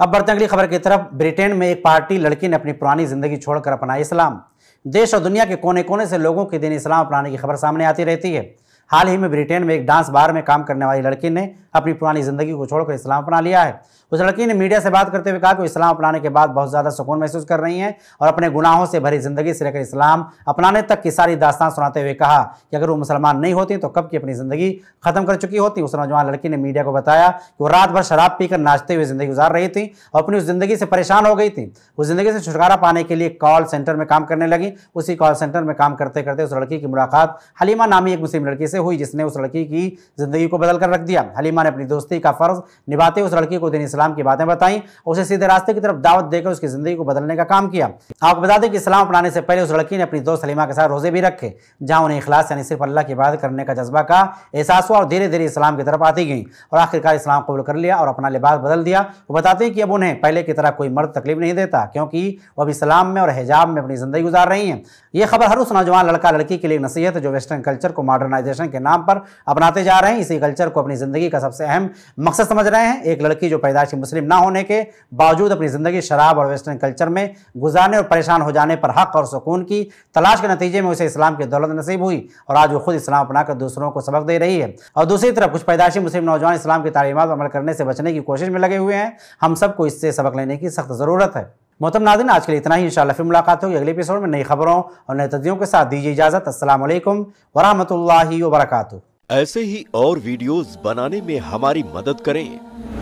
अब बढ़ते अगली खबर की तरफ ब्रिटेन में एक पार्टी लड़की ने अपनी पुरानी जिंदगी छोड़कर अपना इस्लाम देश और दुनिया के कोने कोने से लोगों के दिन इस्लाम अपनाने की खबर सामने आती रहती है हाल ही में ब्रिटेन में एक डांस बार में काम करने वाली लड़की ने अपनी पुरानी ज़िंदगी को छोड़कर इस्लाम अपना लिया है उस लड़की ने मीडिया से बात करते हुए कहा कि इस्लाम अपनाने के बाद बहुत ज़्यादा सुकून महसूस कर रही हैं और अपने गुनाहों से भरी ज़िंदगी से लेकर इस्लाम अपनाने तक की सारी दास्तान सुनाते हुए कहा कि अगर वो मुसलमान नहीं होती तो कब की अपनी ज़िंदगी खत्म कर चुकी होती उस नौजवान लड़की ने मीडिया को बताया कि वो रात भर शराब पीकर नाचते हुए ज़िंदगी गुजार रही थी और अपनी उस ज़िंदगी से परेशान हो गई थी उस ज़िंदगी से छुटकारा पाने के लिए कॉल सेंटर में काम करने लगी उसी कॉल सेंटर में काम करते करते उस लड़की की मुलाकात हलीमा नामी एक मुस्लिम लड़की से कैसे हुई जिसने उस लड़की की ज़िंदगी को बदल कर रख दिया हलीमा ने अपनी दोस्ती का फ़र्ज निभाते उस लड़की को दिन इस्लाम की बातें बताई उसे सीधे रास्ते की तरफ दावत देकर उसकी ज़िंदगी को बदलने का काम किया आपको बता दें कि इस्लाम अपनाने से पहले उस लड़की ने अपनी दोस्त हलीमा के साथ रोज़े भी रखे जहां उन्हें इखलास यानी सिर्फ अल्लाह की बात करने का जज्बा का एहसास हुआ और धीरे धीरे इस्लाम की तरफ आती गई और आखिरकार इस्लाम कबूल कर लिया और अपना लिबास बदल दिया वो बताते हैं कि अब उन्हें पहले की तरह कोई मर्द तकलीफ नहीं देता क्योंकि वो अब इस्लाम में और हिजाब में अपनी ज़िंदगी गुजार रही है यह खबर हर उस नौजवान लड़का लड़की के लिए नसीहत है जो वेस्टर्न कल्चर को मॉडर्नाइजेशन एजुकेशन के नाम पर अपनाते जा रहे हैं इसी कल्चर को अपनी ज़िंदगी का सबसे अहम मकसद समझ रहे हैं एक लड़की जो पैदाशी मुस्लिम ना होने के बावजूद अपनी ज़िंदगी शराब और वेस्टर्न कल्चर में गुजारने और परेशान हो जाने पर हक और सुकून की तलाश के नतीजे में उसे इस्लाम की दौलत नसीब हुई और आज वो खुद इस्लाम अपनाकर दूसरों को सबक दे रही है और दूसरी तरफ कुछ पैदाशी मुस्लिम नौजवान इस्लाम की तालीमत अमल करने से बचने की कोशिश में लगे हुए हैं हम सबको इससे सबक लेने की सख्त ज़रूरत है मोहतम नादिन आज के लिए इतना ही इंशाल्लाह फिर मुलाकात होगी अगले एपिसोड में नई खबरों और नए तजियों के साथ दीजिए इजाज़त असल वरहमल वर्का ऐसे ही और वीडियोस बनाने में हमारी मदद करें